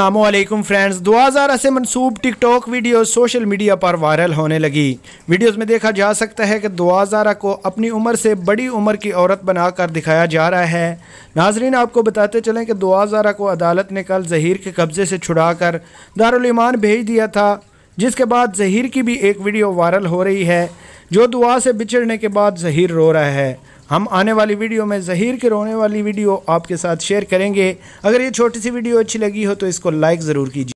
अल्लाम फ्रेंड्स 2011 से मनसूब टिकटॉक वीडियो सोशल मीडिया पर वायरल होने लगी वीडियोस में देखा जा सकता है कि 2011 को अपनी उम्र से बड़ी उम्र की औरत बनाकर दिखाया जा रहा है नाजरीन आपको बताते चलें कि 2011 को अदालत ने कल जहीर के कब्ज़े से छुड़ाकर दारुलमान भेज दिया था जिसके बाद जहीर की भी एक वीडियो वायरल हो रही है जो दुआ से बिछड़ने के बाद जहीर रो रहा है हम आने वाली वीडियो में जहीर के रोने वाली वीडियो आपके साथ शेयर करेंगे अगर ये छोटी सी वीडियो अच्छी लगी हो तो इसको लाइक ज़रूर कीजिए